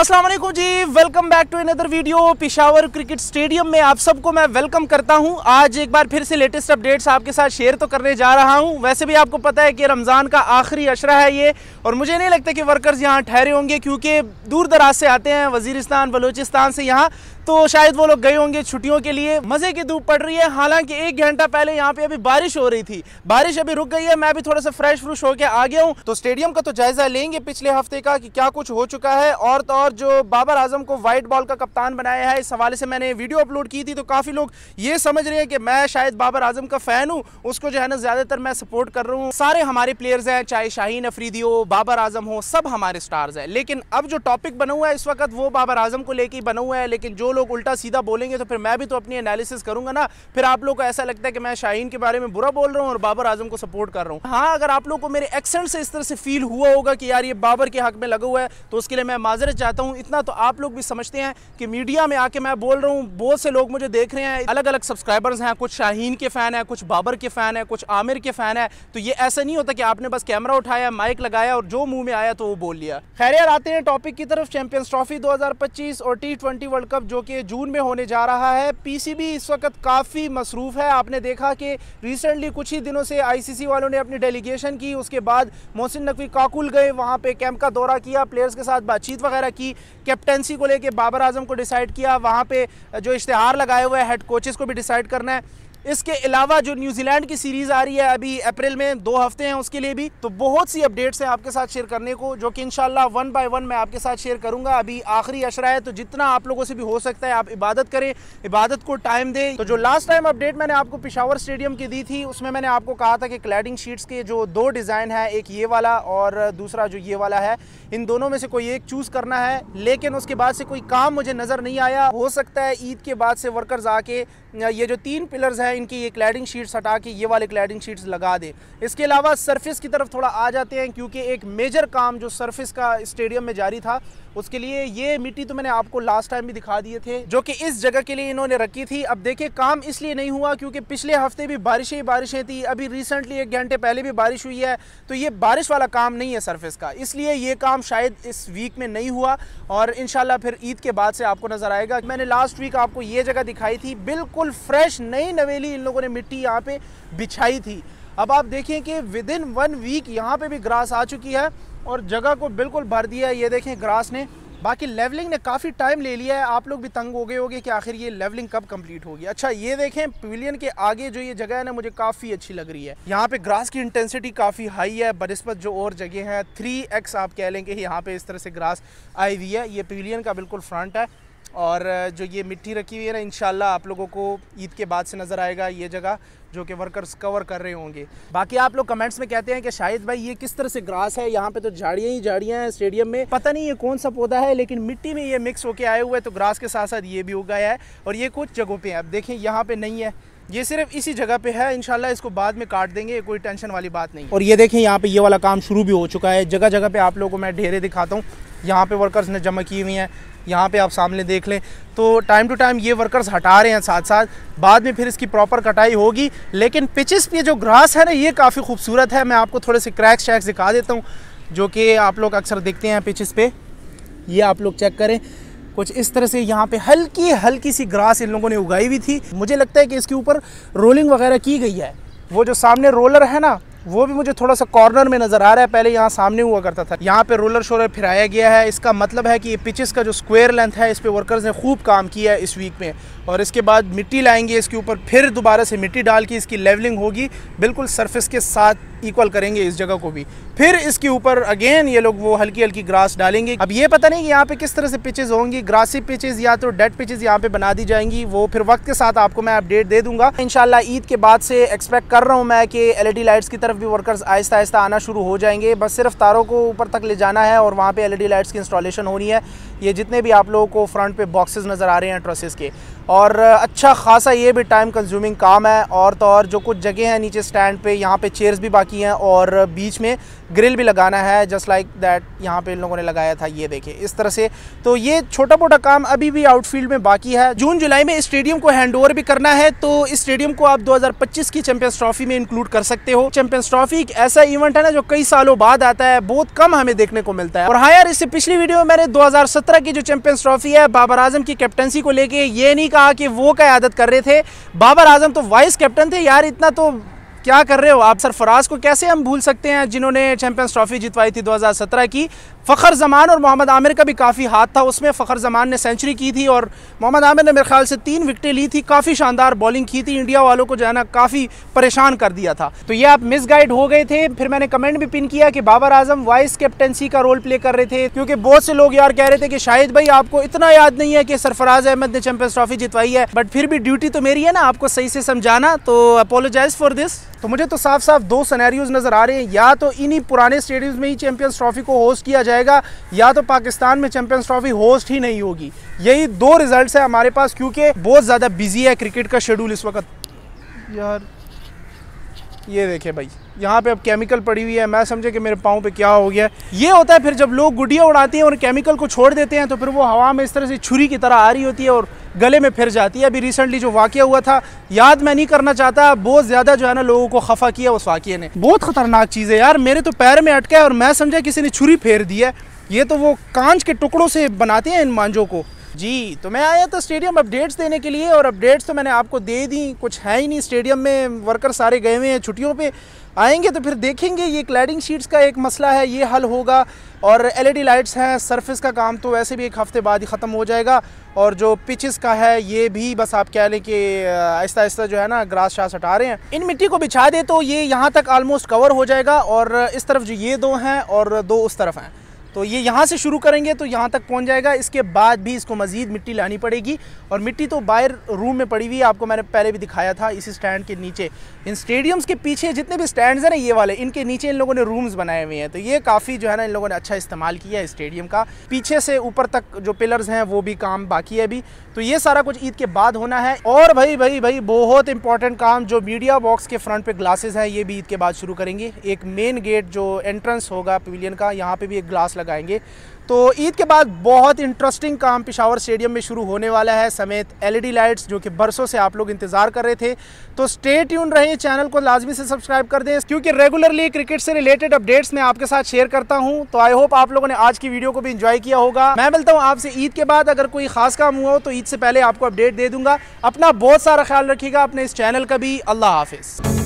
अस्सलाम वालेकुम जी welcome back to another video Peshawar cricket stadium में आप सबको मैं वेलकम करता हूं आज एक बार फिर से लेटेस्ट अपडेट्स आपके साथ शेयर तो करने जा रहा हूं वैसे भी आपको पता है कि रमज़ान का आखिरी अशरा है ये और मुझे नहीं लगता कि वर्कर्स यहां ठहरे होंगे क्योंकि दूर दराज से आते हैं वजीरिस्तान बलोचिस्तान से यहाँ तो शायद वो लोग गए होंगे छुट्टियों के लिए मज़े की धूप पड़ रही है हालांकि एक घंटा पहले यहाँ पे अभी बारिश हो रही थी बारिश अभी रुक गई है मैं भी थोड़ा सा फ्रेश फ्रूश होकर आ गया हूँ तो स्टेडियम का तो जायज़ा लेंगे पिछले हफ्ते का कि क्या कुछ हो चुका है और तो और और जो बाबर आजम को वाइट बॉल का कप्तान बनाया है इस हवाले से मैंने वीडियो अपलोड की थी तो काफ़ी लोग ये समझ रहे हैं कि मैं शायद बाबर आजम का फ़ैन हूँ उसको जो है ना ज़्यादातर मैं सपोर्ट कर रहा हूँ सारे हमारे प्लेयर्स हैं चाहे शाहीन अफरीदी हो बाबर आजम हो सब हमारे स्टार्स हैं लेकिन अब जो टॉपिक बना हुआ है इस वक्त वो बाबर आजम को लेकर बना हुआ है लेकिन जो लोग उल्टा सीधा बोलेंगे तो फिर मैं भी तो अपनी एनालिसिस करूँगा ना फिर आप लोग को ऐसा लगता है कि मैं शाहीन के बारे में बुरा बोल रहा हूँ और बाबर आजम को सपोर्ट कर रहा हूँ हाँ अगर आप लोग को मेरे एक्सेंट से इस तरह से फील हुआ होगा कि यार ये बाबर के हक में लगा हुआ है तो उसके लिए मैं माजरत चाहता चाहता हूँ इतना तो आप लोग भी समझते हैं कि मीडिया में आके मैं बोल रहा हूँ बहुत से लोग मुझे देख रहे हैं अलग अलग सब्सक्राइबर्स हैं कुछ शाहीन के फ़ैन है कुछ बाबर के फ़ैन है कुछ आमिर के फ़ैन है तो ये ऐसा नहीं होता कि आपने बस कैमरा उठाया माइक लगाया और जो मुँह में आया तो वो बोल लिया खैर यार आते हैं टॉपिक की तरफ चैंपियंस ट्रॉफी दो और टी ट्वेंटी वर्ल्ड कप जो कि जून में होने जा रहा है पीसीबी इस वक्त काफ़ी मसरूफ़ है आपने देखा कि रिसेंटली कुछ ही दिनों से आईसीसी वालों ने अपनी डेलीगेशन की उसके बाद मोहसिन नकवी काकुल गए वहाँ पर कैंप का दौरा किया प्लेयर्स के साथ बातचीत वगैरह की की कैप्टेंसी को लेके बाबर आजम को डिसाइड किया वहाँ पे जो इश्तहार लगाए हुए हैं हेड कोचेस को भी डिसाइड करना है इसके अलावा जो न्यूजीलैंड की सीरीज़ आ रही है अभी अप्रैल में दो हफ्ते हैं उसके लिए भी तो बहुत सी अपडेट्स हैं आपके साथ शेयर करने को जो कि इंशाल्लाह वन बाय वन मैं आपके साथ शेयर करूंगा अभी आखिरी अशरा है तो जितना आप लोगों से भी हो सकता है आप इबादत करें इबादत को टाइम दें तो जो लास्ट टाइम अपडेट मैंने आपको पिशावर स्टेडियम की दी थी उसमें मैंने आपको कहा था कि क्लैडिंग शीट्स के जो दो डिज़ाइन है एक ये वाला और दूसरा जो ये वाला है इन दोनों में से कोई एक चूज़ करना है लेकिन उसके बाद से कोई काम मुझे नज़र नहीं आया हो सकता है ईद के बाद से वर्कर्स आके ये जो तीन पिलर्स हैं है इनकी ये क्लैडिंग शीट्स हटा के ये वाले क्लैडिंग शीट्स लगा दें इसके अलावा सर्फिस की तरफ थोड़ा आ जाते हैं क्योंकि एक मेजर काम जो सर्फिस का स्टेडियम में जारी था उसके लिए ये मिट्टी तो मैंने आपको लास्ट टाइम भी दिखा दिए थे जो कि इस जगह के लिए इन्होंने रखी थी अब देखिए काम इसलिए नहीं हुआ क्योंकि पिछले हफ्ते भी बारिशें ही बारिशें थी अभी रिसेंटली एक घंटे पहले भी बारिश हुई है तो ये बारिश वाला काम नहीं है सरफेस का इसलिए ये काम शायद इस वीक में नहीं हुआ और इन फिर ईद के बाद से आपको नज़र आएगा मैंने लास्ट वीक आपको ये जगह दिखाई थी बिल्कुल फ्रेश नई नवेली इन लोगों ने मिट्टी यहाँ पर बिछाई थी अब आप देखें कि विद इन वन वीक यहाँ पे भी ग्रास आ चुकी है और जगह को बिल्कुल भर दिया है ये देखें ग्रास ने बाकी लेवलिंग ने काफ़ी टाइम ले लिया है आप लोग भी तंग हो गए होंगे कि आखिर ये लेवलिंग कब कंप्लीट होगी अच्छा ये देखें पिविलियन के आगे जो ये जगह है ना मुझे काफ़ी अच्छी लग रही है यहाँ पे ग्रास की इंटेंसिटी काफ़ी हाई है बनस्पत जो और जगह है थ्री एक्स आप कह लेंगे यहाँ पे इस तरह से ग्रास आई हुई है ये पिविलियन का बिल्कुल फ्रंट है और जो ये मिट्टी रखी हुई है ना इन आप लोगों को ईद के बाद से नज़र आएगा ये जगह जो कि वर्कर्स कवर कर रहे होंगे बाकी आप लोग कमेंट्स में कहते हैं कि शायद भाई ये किस तरह से ग्रास है यहाँ पे तो झाड़ियाँ ही झाड़ियाँ हैं स्टेडियम में पता नहीं ये कौन सा पौधा है लेकिन मिट्टी में ये मिक्स होके आए हुए हैं तो ग्रास के साथ साथ ये भी उगाया है और ये कुछ जगहों पर है अब देखें यहाँ पर नहीं है ये सिर्फ इसी जगह पे है इनशाला इसको बाद में काट देंगे कोई टेंशन वाली बात नहीं और ये देखें यहाँ पे ये वाला काम शुरू भी हो चुका है जगह जगह पे आप लोगों को मैं ढेरे दिखाता हूँ यहाँ पे वर्कर्स ने जमा की हुई हैं यहाँ पे आप सामने देख लें तो टाइम टू टाइम ये वर्कर्स हटा रहे हैं साथ साथ बाद में फिर इसकी प्रॉपर कटाई होगी लेकिन पिचिस पे जो ग्रास है ना ये काफ़ी खूबसूरत है मैं आपको थोड़े से क्रैक्स शैक्स दिखा देता हूँ जो कि आप लोग अक्सर देखते हैं पिचिस पे ये आप लोग चेक करें कुछ इस तरह से यहाँ पे हल्की हल्की सी ग्रास इन लोगों ने उगाई हुई थी मुझे लगता है कि इसके ऊपर रोलिंग वगैरह की गई है वो जो सामने रोलर है ना वो भी मुझे थोड़ा सा कॉर्नर में नज़र आ रहा है पहले यहाँ सामने हुआ करता था यहाँ पे रोलर शोलर फिराया गया है इसका मतलब है कि पिचिस पिचेस का जो स्क्वायर लेंथ है इस पर वर्कर्स ने खूब काम किया है इस वीक में और इसके बाद मिट्टी लाएंगे इसके ऊपर फिर दोबारा से मिट्टी डाल के इसकी लेवलिंग होगी बिल्कुल सरफेस के साथ इक्वल करेंगे इस जगह को भी फिर इसके ऊपर अगेन ये लोग वो हल्की हल्की ग्रास डालेंगे अब ये पता नहीं कि यहाँ पे किस तरह से पिचेज होंगी ग्रासी पिचेज या तो डेड पिचेज यहाँ पे बना दी जाएंगी वो फिर वक्त के साथ आपको मैं अपडेट दे दूंगा इनशाला ईद के बाद से एक्सपेक्ट कर रहा हूँ मैं कि एल लाइट्स e की तरफ भी वर्कर्स आहिस्ता आहिस्ता आना शुरू हो जाएंगे बस सिर्फ तारों को ऊपर तक ले जाना है और वहाँ पर एल लाइट्स की इंस्टॉलेशन होनी है ये जितने भी आप लोगों को फ्रंट पे बॉक्सेस नज़र आ रहे हैं ट्रसेस के और अच्छा खासा ये भी टाइम कंज्यूमिंग काम है और तो और जो कुछ जगह हैं नीचे स्टैंड पे यहाँ पे चेयर्स भी बाकी हैं और बीच में ग्रिल भी लगाना है जस्ट लाइक दैट यहाँ पे इन लोगों ने लगाया था ये देखें इस तरह से तो ये छोटा मोटा काम अभी भी आउटफील्ड में बाकी है जून जुलाई में स्टेडियम को हैंड भी करना है तो इस स्टेडियम को आप दो की चैंपियंस ट्रॉफी में इंक्लूड कर सकते हो चैंपियंस ट्रॉफी एक ऐसा इवेंट है ना जो कई सालों बाद आता है बहुत कम हमें देखने को मिलता है और हाँ यार इससे पिछली वीडियो में मैंने दो सत्रह की जो चैंपियंस ट्रॉफी है बाबर आजम की कैप्टनसी को लेके ये नहीं कहा कि वो आदत कर रहे थे बाबर आजम तो वाइस कैप्टन थे यार इतना तो क्या कर रहे हो आप सरफराज को कैसे हम भूल सकते हैं जिन्होंने चैंपियंस ट्रॉफी जितवाई थी 2017 की फ़खर जमान और मोहम्मद आमिर का भी काफ़ी हाथ था उसमें फ़खर जमान ने सेंचुरी की थी और मोहम्मद आमिर ने मेरे ख्याल से तीन विकटें ली थी काफ़ी शानदार बॉलिंग की थी इंडिया वालों को जो है ना काफ़ी परेशान कर दिया था तो ये आप मिस गाइड हो गए थे फिर मैंने कमेंट भी पिन किया कि बाबर आजम वाइस कैप्टनसी का रोल प्ले कर रहे थे क्योंकि बहुत से लोग यार कह रहे थे कि शाहिद भाई आपको इतना याद नहीं है कि सरफराज अहमद ने चैंपियंस ट्रॉफी जितवाई है बट फिर भी ड्यूटी तो मेरी है ना आपको सही से समझाना तो अपोलोजाइज फॉर दिस तो मुझे तो साफ साफ दो सनेरियोज़ नज़र आ रहे हैं या तो इन्हीं पुराने स्टेडियम में ही चैंपियंस ट्रॉफी को होस्ट किया जाएगा या तो पाकिस्तान में चैंपियंस ट्रॉफी होस्ट ही नहीं होगी यही दो रिजल्ट्स है हमारे पास क्योंकि बहुत ज़्यादा बिजी है क्रिकेट का शेड्यूल इस वक्त यार ये देखे भाई यहाँ पे अब केमिकल पड़ी हुई है मैं समझे कि मेरे पाँव पे क्या हो गया ये होता है फिर जब लोग गुडिया उड़ाते हैं और केमिकल को छोड़ देते हैं तो फिर वो हवा में इस तरह से छुरी की तरह आ रही होती है और गले में फिर जाती है अभी रिसेंटली जो वाक़ हुआ था याद मैं नहीं करना चाहता बहुत ज़्यादा जो है ना लोगों को खफा किया उस वाक़े ने बहुत ख़तरनाक चीज़ है यार मेरे तो पैर में अटका है और मैं समझा किसी ने छुरी फेर दी है ये तो वो कांच के टुकड़ों से बनाते हैं इन मांझों को जी तो मैं आया था स्टेडियम अपडेट्स देने के लिए और अपडेट्स तो मैंने आपको दे दी कुछ है ही नहीं स्टेडियम में वर्कर सारे गए हुए हैं छुट्टियों पे आएंगे तो फिर देखेंगे ये क्लैडिंग शीट्स का एक मसला है ये हल होगा और एलईडी लाइट्स हैं सरफेस का काम तो वैसे भी एक हफ़्ते बाद ही ख़त्म हो जाएगा और जो पिचेस का है ये भी बस आप कह लें कि आहिस्ता आहिस्ता जो है ना ग्रास शास हटा रहे हैं इन मिट्टी को बिछा दे तो ये यहाँ तक आलमोस्ट कवर हो जाएगा और इस तरफ जो ये दो हैं और दो उस तरफ हैं तो ये यहाँ से शुरू करेंगे तो यहाँ तक पहुँच जाएगा इसके बाद भी इसको मज़ीद मिट्टी लानी पड़ेगी और मिट्टी तो बाहर रूम में पड़ी हुई है आपको मैंने पहले भी दिखाया था इसी स्टैंड के नीचे इन स्टेडियम्स के पीछे जितने भी स्टैंड्स हैं ना ये वाले इनके नीचे इन लोगों ने रूम्स बनाए हुए हैं तो ये काफ़ी जो है ना इन लोगों ने अच्छा इस्तेमाल किया है स्टेडियम का पीछे से ऊपर तक जो पिलर्स हैं वो भी काम बाकी है अभी तो ये सारा कुछ ईद के बाद होना है और भाई भाई भाई बहुत इंपॉर्टेंट काम जो मीडिया बॉक्स के फ्रंट पे ग्लासेस हैं ये भी ईद के बाद शुरू करेंगे एक मेन गेट जो एंट्रेंस होगा पिविलियन का यहाँ पे भी एक ग्लास लगाएंगे तो ईद के बाद बहुत इंटरेस्टिंग काम पिशावर स्टेडियम में शुरू होने वाला है समेत एलईडी लाइट्स e जो कि बरसों से आप लोग इंतज़ार कर रहे थे तो स्टेट यून रहे चैनल को लाजमी से सब्सक्राइब कर दें क्योंकि रेगुलरली क्रिकेट से रिलेटेड अपडेट्स मैं आपके साथ शेयर करता हूं तो आई होप आप लोगों ने आज की वीडियो को भी इंजॉय किया होगा मैं मिलता हूँ आपसे ईद के बाद अगर कोई खास काम हुआ हो तो ईद से पहले आपको अपडेट दे दूंगा अपना बहुत सारा ख्याल रखिएगा अपने इस चैनल का भी अल्लाह हाफिज़